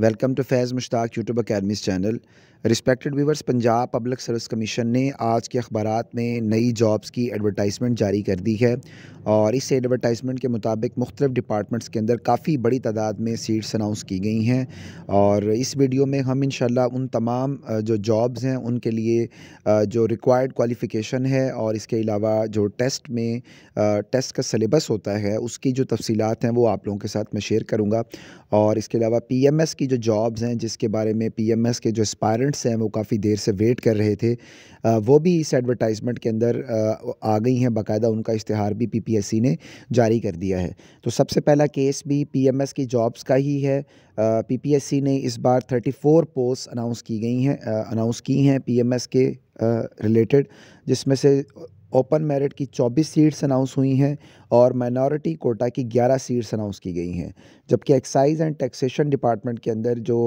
welcome to Faiz Mushtaq YouTube academy's channel respected viewers Punjab public service commission ने आज के अखबार में नई जॉब्स की एडवर्टाइजमेंट जारी कर दी है और इस एडवर्टाइजमेंट के मुताबिक मुख्तलिफ डिपार्टमेंट्स के अंदर काफ़ी बड़ी तादाद में सीट्स अनाउंस की गई हैं और इस वीडियो में हम इन उन तमाम जो जॉब्स हैं उनके लिए जो रिक्वायर्ड क्वालिफ़िकेशन है और इसके अलावा जो टेस्ट में टेस्ट का सलेबस होता है उसकी जो तफसीत हैं वो आप लोगों के साथ मैं शेयर करूँगा और इसके अलावा पी एम एस की की जो जॉब्स हैं जिसके बारे में पीएमएस के जो एस्पायरेंट्स हैं वो काफ़ी देर से वेट कर रहे थे वो भी इस एडवर्टाइजमेंट के अंदर आ गई हैं बाकायदा उनका इश्तहार भी पीपीएससी ने जारी कर दिया है तो सबसे पहला केस भी पीएमएस की जॉब्स का ही है पीपीएससी ने इस बार फोर पोस्ट अनाउंस की गई हैं अनाउंस की हैं एस के रिलेटेड जिसमें से ओपन मेरिट की 24 सीट्स अनाउंस हुई हैं और माइनॉरिटी कोटा की 11 सीट्स अनाउंस की गई हैं जबकि एक्साइज एंड टैक्सेशन डिपार्टमेंट के अंदर जो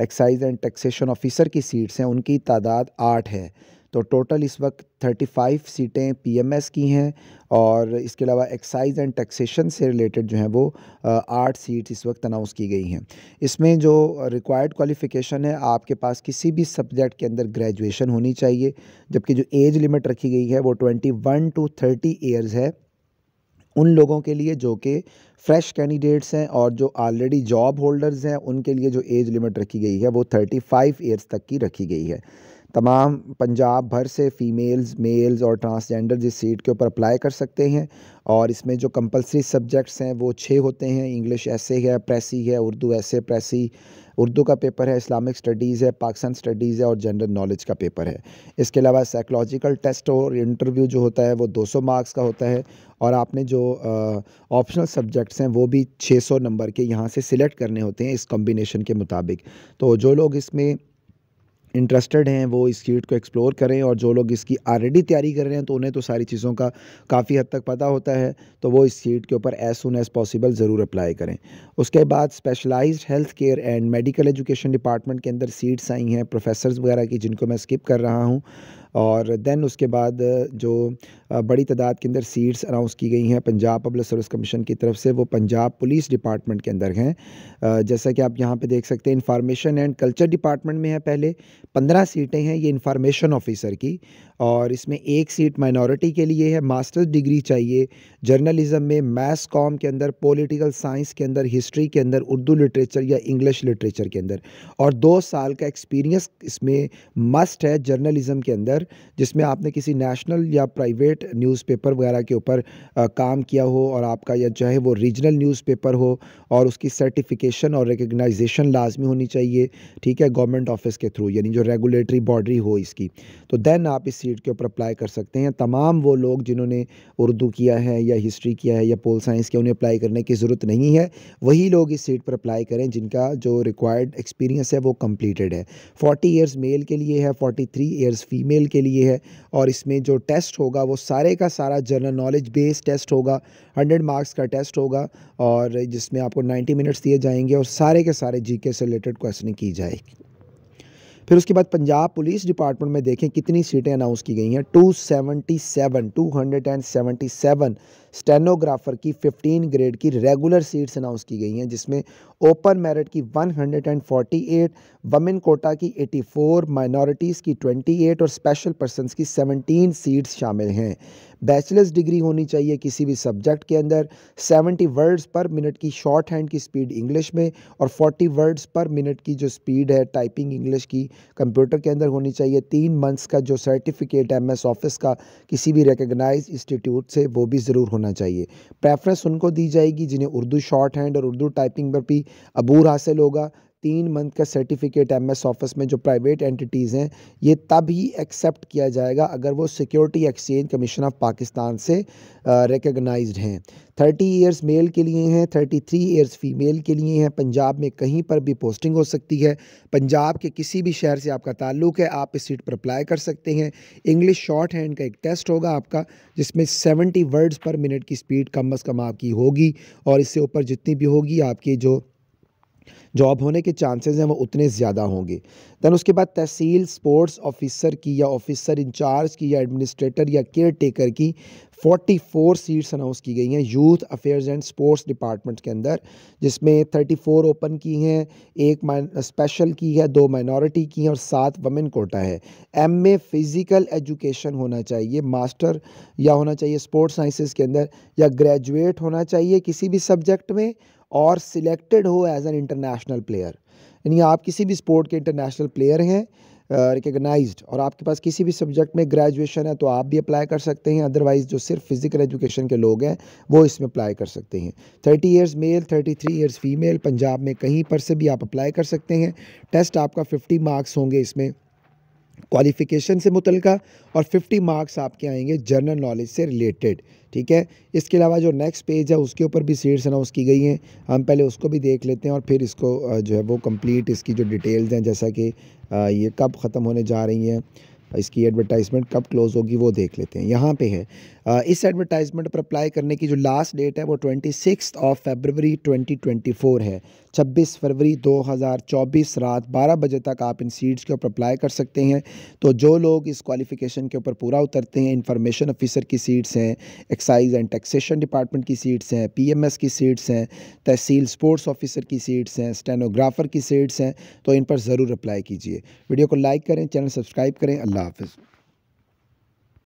एक्साइज एंड टैक्सेशन ऑफिसर की सीट्स हैं उनकी तादाद आठ है तो टोटल इस वक्त 35 सीटें पीएमएस की हैं और इसके अलावा एक्साइज एंड टैक्सेशन से रिलेटेड जो हैं वो आठ सीट इस वक्त अनाउंस की गई हैं इसमें जो रिक्वायर्ड क्वालिफ़िकेशन है आपके पास किसी भी सब्जेक्ट के अंदर ग्रेजुएशन होनी चाहिए जबकि जो एज लिमिट रखी गई है वो twenty one two thirty years है उन लोगों के लिए जो कि फ्रेश कैंडिडेट्स हैं और जो ऑलरेडी जॉब होल्डर्स हैं उनके लिए जो एज लिमिट रखी गई है वो थर्टी फाइव ईयर्स तक की रखी गई है तमाम पंजाब भर से फ़ीमेल्स मेल्स और ट्रांसजेंडर जिस सीट के ऊपर अप्लाई कर सकते हैं और इसमें जो कंपलसरी सब्जेक्ट्स हैं वो छः होते हैं इंग्लिश ऐसे है प्रेसी है उर्दू ऐसे प्रेसी उर्दू का पेपर है इस्लामिक स्टडीज़ है पाकिस्तान स्टडीज़ है और जनरल नॉलेज का पेपर है इसके अलावा साइकोलॉजिकल टेस्ट और इंटरव्यू जो होता है वो 200 मार्क्स का होता है और आपने जो ऑप्शनल सब्जेक्ट्स हैं वो भी 600 नंबर के यहाँ से सिलेक्ट करने होते हैं इस कॉम्बिनेशन के मुताबिक तो जो लोग इसमें इंटरेस्टेड हैं वो इस फील्ड को एक्सप्लोर करें और जो लोग इसकी ऑलरेडी तैयारी कर रहे हैं तो उन्हें तो सारी चीज़ों का काफ़ी हद तक पता होता है तो वो इस फील्ड के ऊपर एज़ सुन एज़ पॉसिबल ज़रूर अप्लाई करें उसके बाद specialise health care and medical education department के अंदर सीट्स आई हैं प्रोफेसर वगैरह की जिनको मैं स्किप कर रहा हूँ और दैन उसके बाद जो बड़ी तादाद के अंदर सीट्स अनाउंस की गई हैं पंजाब पब्लिक सर्विस कमीशन की तरफ से वो पंजाब पुलिस डिपार्टमेंट के अंदर हैं जैसा कि आप यहाँ पे देख सकते हैं इंफॉर्मेशन एंड कल्चर डिपार्टमेंट में है पहले पंद्रह सीटें हैं ये इंफॉर्मेशन ऑफिसर की और इसमें एक सीट माइनॉरिटी के लिए है मास्टर्स डिग्री चाहिए जर्नलिज़म में मैथ्स कॉम के अंदर पॉलिटिकल साइंस के अंदर हिस्ट्री के अंदर उर्दू लिटरेचर या इंग्लिश लिटरेचर के अंदर और दो साल का एक्सपीरियंस इसमें मस्ट है जर्नलिज़म के अंदर जिसमें आपने किसी नेशनल या प्राइवेट न्यूज़पेपर वगैरह के ऊपर काम किया हो और आपका या चाहे वो रीजनल न्यूज़पेपर हो और उसकी सर्टिफिकेशन और रिकगनाइजेशन लाजमी होनी चाहिए ठीक है गवर्नमेंट ऑफिस के थ्रू यानी जो रेगुलेटरी बॉडी हो इसकी तो दैन आप इस सीट के ऊपर अप्लाई कर सकते हैं तमाम वो लोग जिन्होंने उर्दू किया है या हिस्ट्री किया है या पोल साइंस किया उन्हें अप्लाई करने की ज़रूरत नहीं है वही लोग इस सीट पर अप्लाई करें जिनका जो रिक्वायर्ड एक्सपीरियंस है वो कम्प्लीटेड है फोर्टी ईयर्स मेल के लिए है फोर्टी थ्री ईयर्स फीमेल के लिए है और इसमें जो टेस्ट होगा वो सारे का सारा जनरल नॉलेज बेस्ड टेस्ट होगा 100 मार्क्स का टेस्ट होगा और जिसमें आपको 90 मिनट्स दिए जाएंगे और सारे के सारे जीके से रिलेटेड क्वेश्चन की जाएगी फिर उसके बाद पंजाब पुलिस डिपार्टमेंट में देखें कितनी सीटें अनाउंस की गई हैं 277 277 स्टेनोग्राफर की 15 ग्रेड की रेगुलर सीट्स अनाउंस की गई हैं जिसमें ओपन मेरिट की 148, हंड्रेड कोटा की 84, माइनॉरिटीज़ की 28 और स्पेशल पर्सनस की 17 सीट्स शामिल हैं बैचलर्स डिग्री होनी चाहिए किसी भी सब्जेक्ट के अंदर 70 वर्ड्स पर मिनट की शॉर्ट हैंड की स्पीड इंग्लिश में और 40 वर्ड्स पर मिनट की जो स्पीड है टाइपिंग इंग्लिश की कंप्यूटर के अंदर होनी चाहिए तीन मंथ्स का जो सर्टिफिकेट एम ऑफिस का किसी भी रिकगनाइज इंस्टीट्यूट से वो भी ज़रूर होना होना चाहिए प्रेफरेंस उनको दी जाएगी जिन्हें उर्दू शॉर्ट हैंड और उर्दू टाइपिंग पर भी अबूर हासिल होगा तीन मंथ का सर्टिफिकेट एमएस ऑफिस में जो प्राइवेट एंटिटीज़ हैं ये तब ही एक्सेप्ट किया जाएगा अगर वो security exchange commission of Pakistan से रिकगनाइज हैं थर्टी ईयर्स मेल के लिए हैं थर्टी थ्री ईयर्स फीमेल के लिए हैं पंजाब में कहीं पर भी पोस्टिंग हो सकती है पंजाब के किसी भी शहर से आपका ताल्लुक है आप इस सीट पर अप्लाई कर सकते हैं इंग्लिश शॉर्ट हैंड का एक टेस्ट होगा आपका जिसमें सेवेंटी वर्ड्स पर मिनट की स्पीड कम अज़ कम आपकी होगी और इससे ऊपर जितनी भी होगी आपकी जो जॉब होने के चांसेस हैं वो उतने ज़्यादा होंगे दैन उसके बाद तहसील स्पोर्ट्स ऑफिसर की या ऑफिसर इंचार्ज की या एडमिनिस्ट्रेटर या केयर टेकर की 44 सीट्स अनाउंस की गई हैं youth affairs and sports department के अंदर जिसमें 34 ओपन की हैं एक स्पेशल की है दो माइनॉरिटी की हैं और सात वमेन कोटा है एम ए फिज़िकल एजुकेशन होना चाहिए मास्टर या होना चाहिए स्पोर्ट्स साइंसेस के अंदर या ग्रेजुएट होना चाहिए किसी भी सब्जेक्ट में और सिलेक्टेड हो एज एन इंटरनेशनल प्लेयर यानी आप किसी भी स्पोर्ट के इंटरनेशनल प्लेयर हैं रिकगनाइज्ड और आपके पास किसी भी सब्जेक्ट में ग्रेजुएशन है तो आप भी अप्लाई कर सकते हैं अदरवाइज़ जो सिर्फ फिज़िकल एजुकेशन के लोग हैं वो इसमें अप्लाई कर सकते हैं thirty years male thirty three years female Punjab में कहीं पर से भी आप अप्लाई कर सकते हैं टेस्ट आपका फिफ्टी मार्क्स होंगे इसमें क्वालिफ़िकेशन से मुतलका और 50 मार्क्स आपके आएंगे जनरल नॉलेज से रिलेटेड ठीक है इसके अलावा जो नेक्स्ट पेज है उसके ऊपर भी सीट्स अनाउंस की गई हैं हम पहले उसको भी देख लेते हैं और फिर इसको जो है वो कंप्लीट इसकी जो डिटेल्स हैं जैसा कि ये कब ख़त्म होने जा रही हैं इसकी एडवर्टाइजमेंट कब क्लोज़ होगी वो देख लेते हैं यहाँ पे है इस एडवर्टाइजमेंट पर अप्लाई करने की जो लास्ट डेट है वो ट्वेंटी सिक्स ऑफ फेबरवरी 2024 है 26 फरवरी 2024 रात 12 बजे तक आप इन सीट्स के ऊपर अप्लाई कर सकते हैं तो जो लोग इस क्वालिफिकेशन के ऊपर पूरा उतरते हैं इंफॉर्मेशन ऑफिसर की सीट्स हैं एक्साइज एंड टैक्सेशन डिपार्टमेंट की सीट्स हैं एस की सीट्स हैं तहसील स्पोर्ट्स ऑफिसर की सीट्स हैं स्टेनोग्राफर की सीट्स हैं तो इन पर ज़रूर अप्लाई कीजिए वीडियो को लाइक करें चैनल सब्सक्राइब करें अल्लाह love is